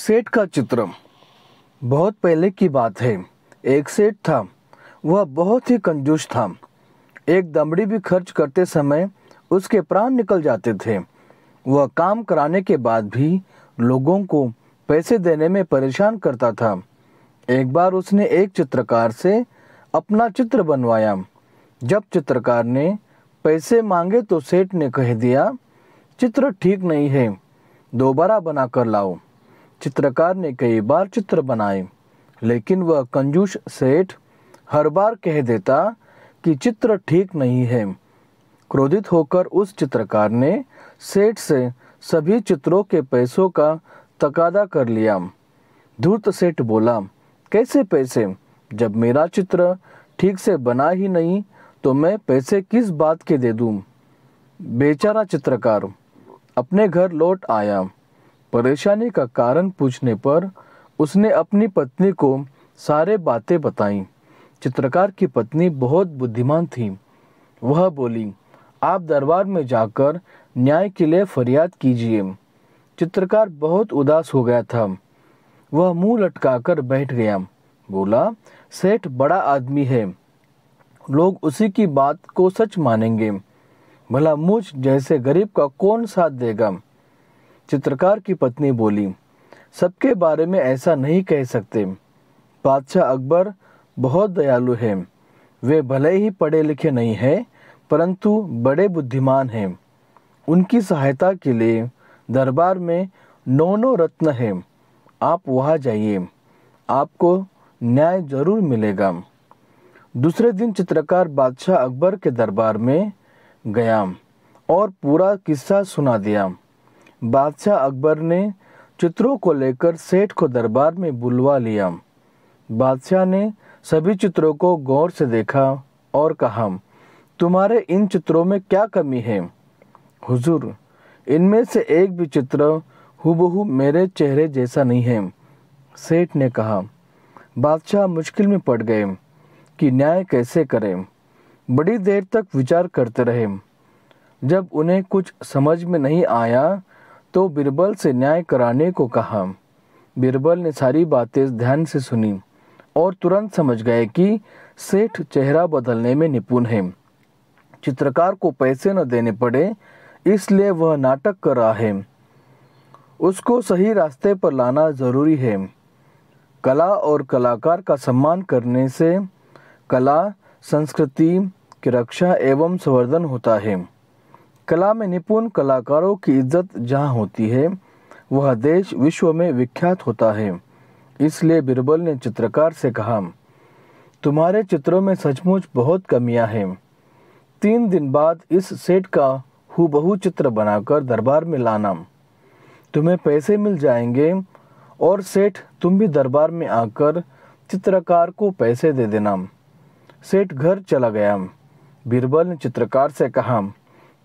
सेठ का चित्र बहुत पहले की बात है एक सेठ था वह बहुत ही कंजूस था एक दमड़ी भी खर्च करते समय उसके प्राण निकल जाते थे वह काम कराने के बाद भी लोगों को पैसे देने में परेशान करता था एक बार उसने एक चित्रकार से अपना चित्र बनवाया जब चित्रकार ने पैसे मांगे तो सेठ ने कह दिया चित्र ठीक नहीं है दोबारा बना कर लाओ चित्रकार ने कई बार चित्र बनाए लेकिन वह कंजूस सेठ हर बार कह देता कि चित्र ठीक नहीं है क्रोधित होकर उस चित्रकार ने सेठ से सभी चित्रों के पैसों का तकादा कर लिया धूर्त सेठ बोला कैसे पैसे जब मेरा चित्र ठीक से बना ही नहीं तो मैं पैसे किस बात के दे दूँ बेचारा चित्रकार अपने घर लौट आया परेशानी का कारण पूछने पर उसने अपनी पत्नी को सारे बातें बताईं चित्रकार की पत्नी बहुत बुद्धिमान थी वह बोली आप दरबार में जाकर न्याय के लिए फरियाद कीजिए चित्रकार बहुत उदास हो गया था वह मुंह लटकाकर बैठ गया बोला सेठ बड़ा आदमी है लोग उसी की बात को सच मानेंगे भला मुझ जैसे गरीब का कौन साथ देगा चित्रकार की पत्नी बोली सबके बारे में ऐसा नहीं कह सकते बादशाह अकबर बहुत दयालु हैं वे भले ही पढ़े लिखे नहीं हैं परंतु बड़े बुद्धिमान हैं उनकी सहायता के लिए दरबार में नौ नौ रत्न हैं आप वहाँ जाइए आपको न्याय जरूर मिलेगा दूसरे दिन चित्रकार बादशाह अकबर के दरबार में गया और पूरा किस्सा सुना दिया बादशाह अकबर ने चित्रों को लेकर सेठ को दरबार में बुलवा लिया बादशाह ने सभी चित्रों को गौर से देखा और कहा तुम्हारे इन चित्रों में क्या कमी है हुजूर इनमें से एक भी चित्र हुबहू मेरे चेहरे जैसा नहीं है सेठ ने कहा बादशाह मुश्किल में पड़ गए कि न्याय कैसे करें बड़ी देर तक विचार करते रहे जब उन्हें कुछ समझ में नहीं आया तो बिरबल से न्याय कराने को कहा बिरबल ने सारी बातें ध्यान से सुनी और तुरंत समझ गए कि सेठ चेहरा बदलने में निपुण है चित्रकार को पैसे न देने पड़े इसलिए वह नाटक कर रहा है उसको सही रास्ते पर लाना ज़रूरी है कला और कलाकार का सम्मान करने से कला संस्कृति की रक्षा एवं संवर्धन होता है कला में निपुण कलाकारों की इज्जत जहाँ होती है वह देश विश्व में विख्यात होता है इसलिए बिरबल ने चित्रकार से कहा तुम्हारे चित्रों में सचमुच बहुत कमियां हैं तीन दिन बाद इस सेट का हूबहू चित्र बनाकर दरबार में लाना तुम्हें पैसे मिल जाएंगे और सेठ तुम भी दरबार में आकर चित्रकार को पैसे दे देना सेठ घर चला गया बीरबल ने चित्रकार से कहा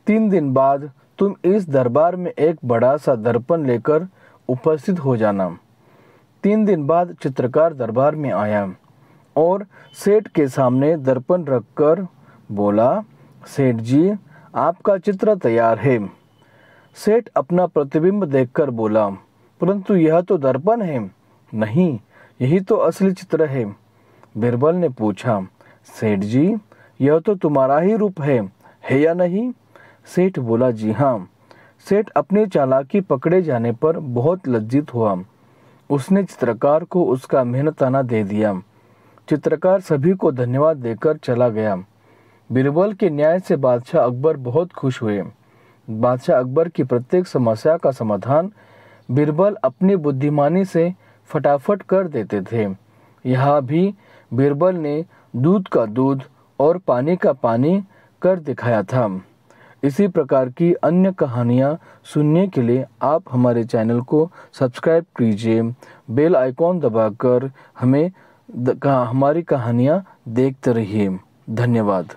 तीन दिन बाद तुम इस दरबार में एक बड़ा सा दर्पण लेकर उपस्थित हो जाना तीन दिन बाद चित्रकार दरबार में आया और सेठ के सामने दर्पण रखकर बोला सेठ जी आपका चित्र तैयार है सेठ अपना प्रतिबिंब देखकर बोला परंतु यह तो दर्पण है नहीं यही तो असली चित्र है बिरबल ने पूछा सेठ जी यह तो तुम्हारा ही रूप है है या नहीं सेठ बोला जी हाँ सेठ अपने चालाकी पकड़े जाने पर बहुत लज्जित हुआ उसने चित्रकार को उसका मेहनताना दे दिया चित्रकार सभी को धन्यवाद देकर चला गया बीरबल के न्याय से बादशाह अकबर बहुत खुश हुए बादशाह अकबर की प्रत्येक समस्या का समाधान बीरबल अपनी बुद्धिमानी से फटाफट कर देते थे यहाँ भी बीरबल ने दूध का दूध और पानी का पानी कर दिखाया था इसी प्रकार की अन्य कहानियाँ सुनने के लिए आप हमारे चैनल को सब्सक्राइब कीजिए बेल आइकॉन दबाकर हमें हमारी कहानियाँ देखते रहिए धन्यवाद